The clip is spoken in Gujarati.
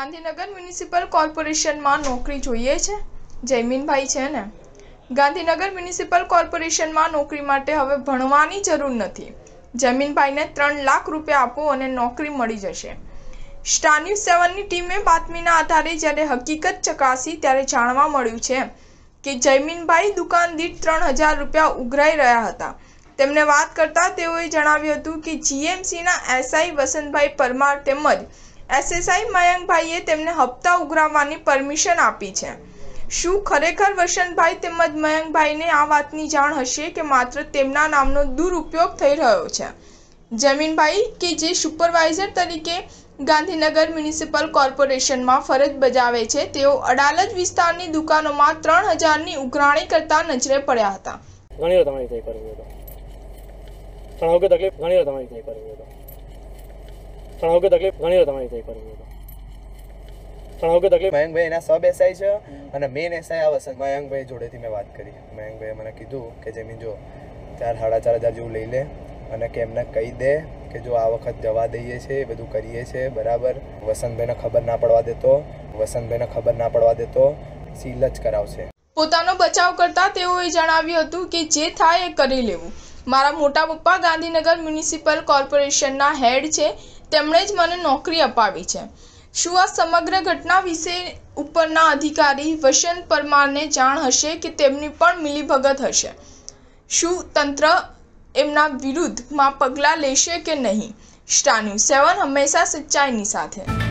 ગાંધીનગર મ્યુનિસિપલ કોર્પોરેશનમાં નોકરી જોઈએ છે જયમીનભાઈ છે ને ગાંધીનગર મ્યુનિસિપલ કોર્પોરેશનમાં નોકરી માટે હવે ભણવાની જરૂર નથી જમીનભાઈને ત્રણ લાખ રૂપિયા આપો અને નોકરી મળી જશે સ્ટાર ન્યૂઝ સેવનની ટીમે બાતમીના આધારે જ્યારે હકીકત ચકાસી ત્યારે જાણવા મળ્યું છે કે જયમીનભાઈ દુકાન દીઠ ત્રણ હજાર રૂપિયા ઉઘરાઈ રહ્યા હતા તેમને વાત કરતા તેઓએ જણાવ્યું હતું કે જીએમસીના એસઆઈ વસંતભાઈ પરમાર તેમજ એસએસઆઈ મયંકભાઈએ તેમને હપ્તા ઉઘરાવવાની પરમિશન આપી છે શું ખરેખર વસંતભાઈ તેમજ મયંકભાઈને આ વાતની જાણ હશે કે માત્ર તેમના નામનો દુરુપયોગ થઈ રહ્યો છે જમીનભાઈ કે જે સુપરવાઇઝર તરીકે ગાંધીનગર મ્યુનિસિપલ કોર્પોરેશનમાં ફરજ બજાવે છે તેઓ અડાલજ વિસ્તારની દુકાનોમાં ત્રણ હજારની ઉઘરાણી કરતા નજરે પડ્યા હતા ઘણી વાર તમારી થઈ કરી પણ હવે તકલીફ ઘણી વાર તમારી થઈ કરી ત્રણ કે તકલીફ ઘણી તમારી થઈ પડી ત્રણ કે તકલીફ મયંકભાઈ એના સબ એસઆઈ છે અને મેન એસઆઈ આ વસંત મયંકભાઈ જોડેથી મેં વાત કરી મયંકભાઈએ મને કીધું કે જમીન જો ચાર સાડા ચાર હજાર જેવું લઈ લે અને કે એમને કહી દે કે જો આ વખત જવા દઈએ છે એ બધું કરીએ છીએ બરાબર વસંતભાઈને ખબર ના પડવા દેતો વસંતભાઈને ખબર ના પડવા દેતો સીલ જ કરાવશે પોતાનો બચાવ કરતા તેઓએ જણાવ્યું હતું કે જે થાય એ કરી લેવું મારા મોટા પપ્પા ગાંધીનગર મ્યુનિસિપલ કોર્પોરેશનના હેડ છે તેમણે જ મને નોકરી અપાવી છે શું આ સમગ્ર ઘટના વિશે ઉપરના અધિકારી વસંત પરમારને જાણ હશે કે તેમની પણ મિલીભગત હશે શું તંત્ર એમના વિરુદ્ધમાં પગલાં લેશે કે નહીં સ્ટાર સેવન હંમેશા સચ્ચાઈની સાથે